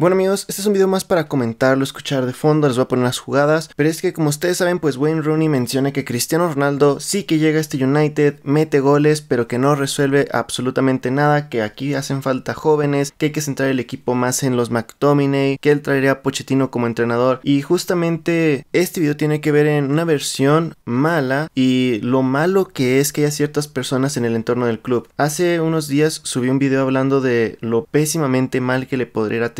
Bueno amigos, este es un video más para comentarlo, escuchar de fondo, les voy a poner las jugadas, pero es que como ustedes saben, pues Wayne Rooney menciona que Cristiano Ronaldo sí que llega a este United, mete goles, pero que no resuelve absolutamente nada, que aquí hacen falta jóvenes, que hay que centrar el equipo más en los McDominay, que él traería a Pochettino como entrenador, y justamente este video tiene que ver en una versión mala y lo malo que es que haya ciertas personas en el entorno del club. Hace unos días subí un video hablando de lo pésimamente mal que le podría ir a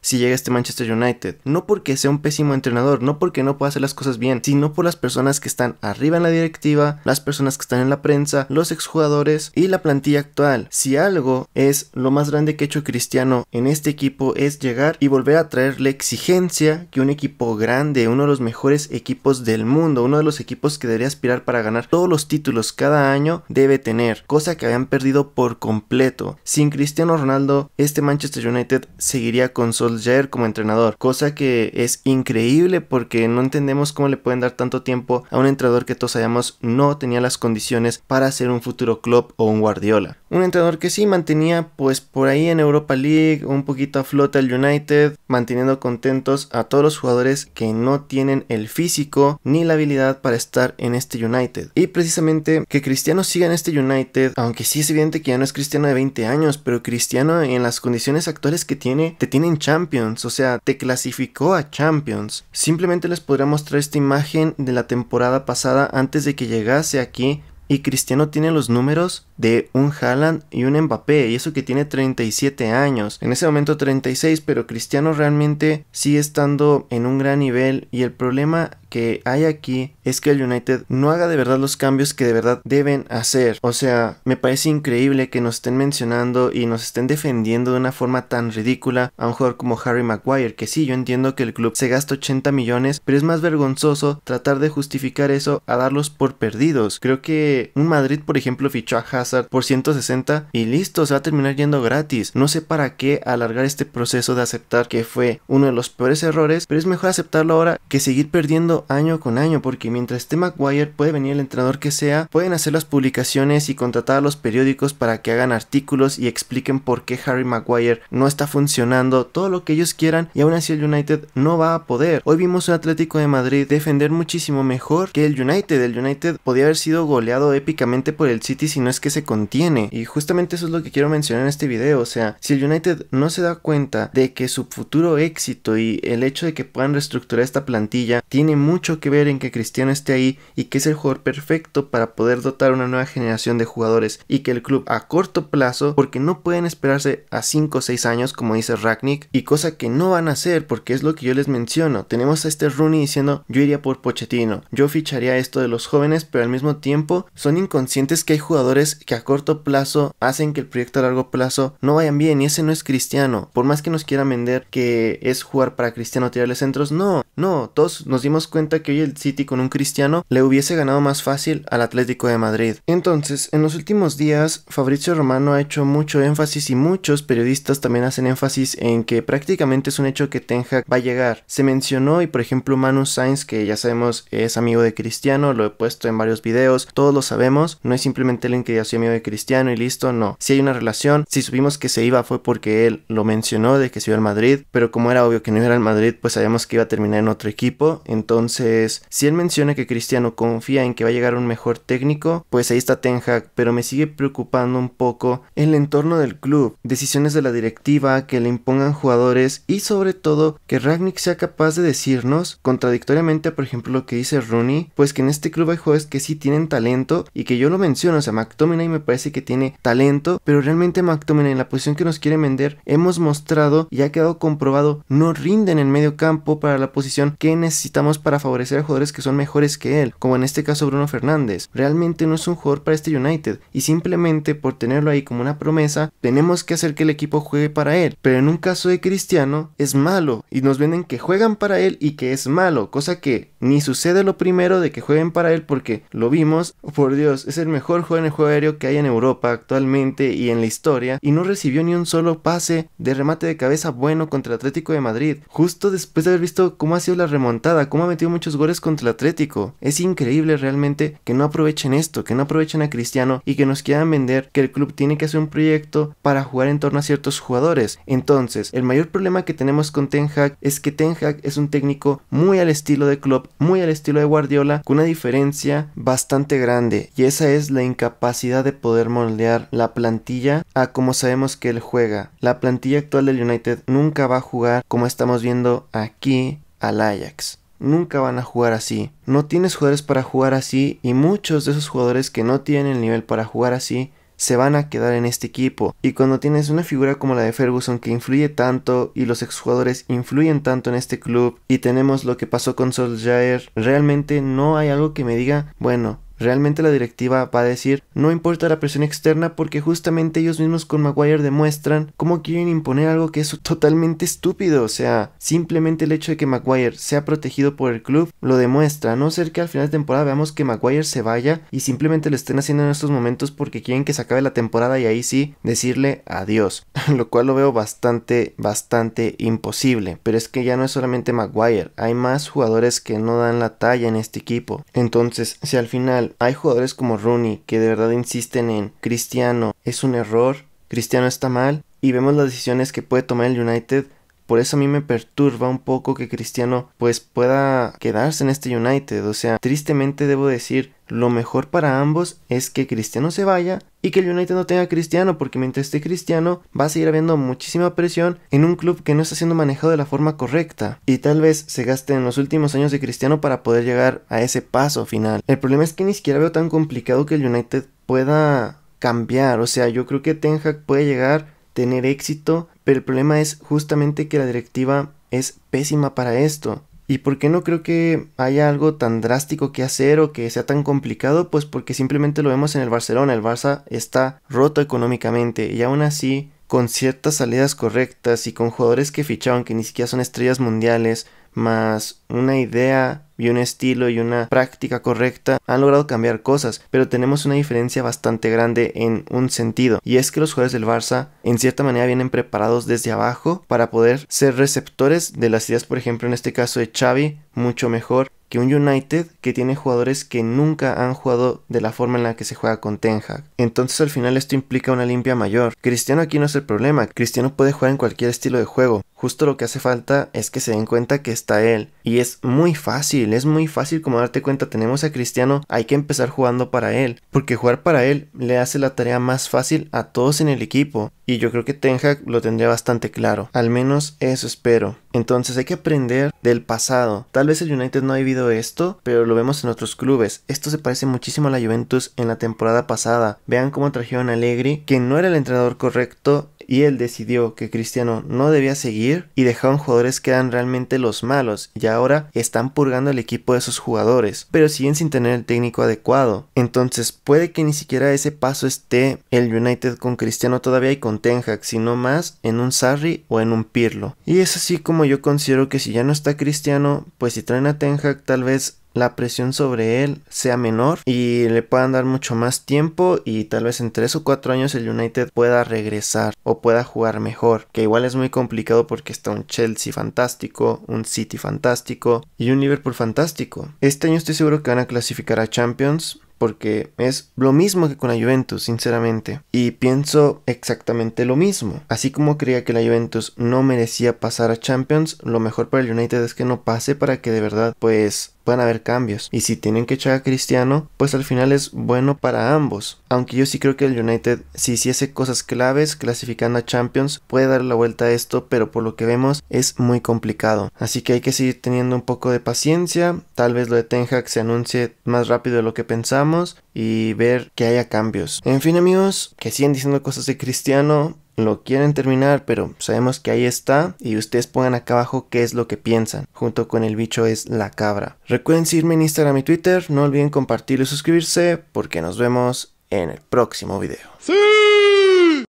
si llega este Manchester United. No porque sea un pésimo entrenador, no porque no pueda hacer las cosas bien, sino por las personas que están arriba en la directiva, las personas que están en la prensa, los exjugadores y la plantilla actual. Si algo es lo más grande que ha hecho Cristiano en este equipo es llegar y volver a traer la exigencia que un equipo grande, uno de los mejores equipos del mundo, uno de los equipos que debería aspirar para ganar todos los títulos cada año debe tener, cosa que habían perdido por completo. Sin Cristiano Ronaldo, este Manchester United seguiría con con Solskjaer como entrenador, cosa que es increíble porque no entendemos cómo le pueden dar tanto tiempo a un entrenador que todos sabemos no tenía las condiciones para ser un futuro club o un Guardiola. Un entrenador que sí mantenía pues por ahí en Europa League un poquito a flote el United, manteniendo contentos a todos los jugadores que no tienen el físico ni la habilidad para estar en este United. Y precisamente que Cristiano siga en este United, aunque sí es evidente que ya no es Cristiano de 20 años, pero Cristiano en las condiciones actuales que tiene, te tienen Champions, o sea, te clasificó a Champions. Simplemente les podría mostrar esta imagen de la temporada pasada antes de que llegase aquí y Cristiano tiene los números de un Haaland y un Mbappé, y eso que tiene 37 años, en ese momento 36, pero Cristiano realmente sigue estando en un gran nivel y el problema que hay aquí es que el United no haga de verdad los cambios que de verdad deben hacer. O sea, me parece increíble que nos estén mencionando y nos estén defendiendo de una forma tan ridícula a un jugador como Harry Maguire, que sí, yo entiendo que el club se gasta 80 millones, pero es más vergonzoso tratar de justificar eso a darlos por perdidos. Creo que un Madrid, por ejemplo, fichó a Hazard por 160 y listo, se va a terminar yendo gratis. No sé para qué alargar este proceso de aceptar que fue uno de los peores errores, pero es mejor aceptarlo ahora que seguir perdiendo año con año, porque mientras esté McGuire puede venir el entrenador que sea, pueden hacer las publicaciones y contratar a los periódicos para que hagan artículos y expliquen por qué Harry McGuire no está funcionando, todo lo que ellos quieran y aún así el United no va a poder. Hoy vimos un Atlético de Madrid defender muchísimo mejor que el United. El United podía haber sido goleado épicamente por el City si no es que se contiene. Y justamente eso es lo que quiero mencionar en este video. O sea, si el United no se da cuenta de que su futuro éxito y el hecho de que puedan reestructurar esta plantilla tiene mucho que ver en que Cristiano esté ahí y que es el jugador perfecto para poder dotar una nueva generación de jugadores y que el club a corto plazo, porque no pueden esperarse a 5 o 6 años como dice Ragnick, y cosa que no van a hacer porque es lo que yo les menciono. Tenemos a este Rooney diciendo yo iría por Pochettino, yo ficharía esto de los jóvenes, pero al mismo tiempo son inconscientes que hay jugadores que a corto plazo hacen que el proyecto a largo plazo no vayan bien y ese no es Cristiano. Por más que nos quieran vender que es jugar para Cristiano tirarle centros, no, no, todos nos dimos cuenta que hoy el City con un cristiano le hubiese ganado más fácil al Atlético de Madrid. Entonces, en los últimos días, Fabrizio Romano ha hecho mucho énfasis y muchos periodistas también hacen énfasis en que prácticamente es un hecho que Ten Hag va a llegar. Se mencionó y por ejemplo Manu Sainz, que ya sabemos es amigo de Cristiano, lo he puesto en varios videos, todos lo sabemos, no es simplemente en que ya soy amigo de Cristiano y listo, no. Si hay una relación, si supimos que se iba fue porque él lo mencionó de que se iba al Madrid, pero como era obvio que no iba al Madrid, pues sabíamos que iba a terminar en otro equipo, entonces entonces, si él menciona que Cristiano confía en que va a llegar un mejor técnico, pues ahí está Ten Hag, pero me sigue preocupando un poco el entorno del club, decisiones de la directiva que le impongan jugadores y sobre todo que Ragnick sea capaz de decirnos, contradictoriamente por ejemplo lo que dice Rooney, pues que en este club hay jugadores que sí tienen talento y que yo lo menciono, o sea, McTominay me parece que tiene talento, pero realmente McTominay en la posición que nos quiere vender hemos mostrado y ha quedado comprobado no rinden en medio campo para la posición que necesitamos para favorecer a jugadores que son mejores que él, como en este caso Bruno Fernández. Realmente no es un jugador para este United y simplemente por tenerlo ahí como una promesa, tenemos que hacer que el equipo juegue para él. Pero en un caso de Cristiano, es malo y nos venden que juegan para él y que es malo, cosa que ni sucede lo primero de que jueguen para él porque lo vimos, por Dios, es el mejor jugador en el juego aéreo que hay en Europa actualmente y en la historia y no recibió ni un solo pase de remate de cabeza bueno contra Atlético de Madrid, justo después de haber visto cómo ha sido la remontada, cómo ha metido muchos goles contra el Atlético. Es increíble realmente que no aprovechen esto, que no aprovechen a Cristiano y que nos quieran vender que el club tiene que hacer un proyecto para jugar en torno a ciertos jugadores. Entonces, el mayor problema que tenemos con Ten Hag es que Ten Hag es un técnico muy al estilo de club, muy al estilo de Guardiola, con una diferencia bastante grande y esa es la incapacidad de poder moldear la plantilla a como sabemos que él juega. La plantilla actual del United nunca va a jugar como estamos viendo aquí al Ajax nunca van a jugar así. No tienes jugadores para jugar así y muchos de esos jugadores que no tienen el nivel para jugar así se van a quedar en este equipo. Y cuando tienes una figura como la de Ferguson que influye tanto y los exjugadores influyen tanto en este club y tenemos lo que pasó con Solskjaer, realmente no hay algo que me diga, bueno, Realmente la directiva va a decir, no importa la presión externa porque justamente ellos mismos con Maguire demuestran cómo quieren imponer algo que es totalmente estúpido. O sea, simplemente el hecho de que Maguire sea protegido por el club lo demuestra. no ser que al final de temporada veamos que Maguire se vaya y simplemente lo estén haciendo en estos momentos porque quieren que se acabe la temporada y ahí sí decirle adiós. lo cual lo veo bastante, bastante imposible. Pero es que ya no es solamente Maguire, hay más jugadores que no dan la talla en este equipo. Entonces, si al final hay jugadores como Rooney que de verdad insisten en Cristiano es un error, Cristiano está mal y vemos las decisiones que puede tomar el United. Por eso a mí me perturba un poco que Cristiano pues pueda quedarse en este United. O sea, tristemente debo decir, lo mejor para ambos es que Cristiano se vaya y que el United no tenga cristiano, porque mientras esté cristiano va a seguir habiendo muchísima presión en un club que no está siendo manejado de la forma correcta y tal vez se gaste en los últimos años de cristiano para poder llegar a ese paso final. El problema es que ni siquiera veo tan complicado que el United pueda cambiar, o sea, yo creo que Ten Hag puede llegar, tener éxito, pero el problema es justamente que la directiva es pésima para esto. ¿Y por qué no creo que haya algo tan drástico que hacer o que sea tan complicado? Pues porque simplemente lo vemos en el Barcelona. El Barça está roto económicamente y aún así, con ciertas salidas correctas y con jugadores que ficharon que ni siquiera son estrellas mundiales, más una idea y un estilo y una práctica correcta han logrado cambiar cosas, pero tenemos una diferencia bastante grande en un sentido y es que los jugadores del Barça en cierta manera vienen preparados desde abajo para poder ser receptores de las ideas, por ejemplo, en este caso de Xavi, mucho mejor que un United que tiene jugadores que nunca han jugado de la forma en la que se juega con Ten Hag. Entonces al final esto implica una limpia mayor. Cristiano aquí no es el problema, Cristiano puede jugar en cualquier estilo de juego, Justo lo que hace falta es que se den cuenta que está él. Y es muy fácil, es muy fácil como darte cuenta, tenemos a Cristiano, hay que empezar jugando para él. Porque jugar para él le hace la tarea más fácil a todos en el equipo. Y yo creo que Ten Hag lo tendría bastante claro. Al menos eso espero. Entonces hay que aprender del pasado. Tal vez el United no ha vivido esto, pero lo vemos en otros clubes. Esto se parece muchísimo a la Juventus en la temporada pasada. Vean cómo trajeron a Allegri, que no era el entrenador correcto y él decidió que Cristiano no debía seguir y dejaron jugadores que eran realmente los malos y ahora están purgando el equipo de esos jugadores, pero siguen sin tener el técnico adecuado. Entonces puede que ni siquiera ese paso esté el United con Cristiano todavía y con Ten Hag, sino más en un Sarri o en un Pirlo. Y es así como yo considero que si ya no está Cristiano, pues si traen a Ten Hag tal vez la presión sobre él sea menor y le puedan dar mucho más tiempo y tal vez en 3 o 4 años el United pueda regresar o pueda jugar mejor, que igual es muy complicado porque está un Chelsea fantástico, un City fantástico y un Liverpool fantástico. Este año estoy seguro que van a clasificar a Champions, porque es lo mismo que con la Juventus, sinceramente. Y pienso exactamente lo mismo. Así como creía que la Juventus no merecía pasar a Champions, lo mejor para el United es que no pase para que de verdad pues pueden haber cambios. Y si tienen que echar a Cristiano, pues al final es bueno para ambos. Aunque yo sí creo que el United, si hiciese cosas claves, clasificando a Champions, puede dar la vuelta a esto, pero por lo que vemos es muy complicado. Así que hay que seguir teniendo un poco de paciencia. Tal vez lo de Ten Hag se anuncie más rápido de lo que pensamos y ver que haya cambios. En fin, amigos, que siguen diciendo cosas de Cristiano lo quieren terminar, pero sabemos que ahí está y ustedes pongan acá abajo qué es lo que piensan. Junto con el bicho es la cabra. Recuerden seguirme en Instagram y Twitter, no olviden compartir y suscribirse porque nos vemos en el próximo video.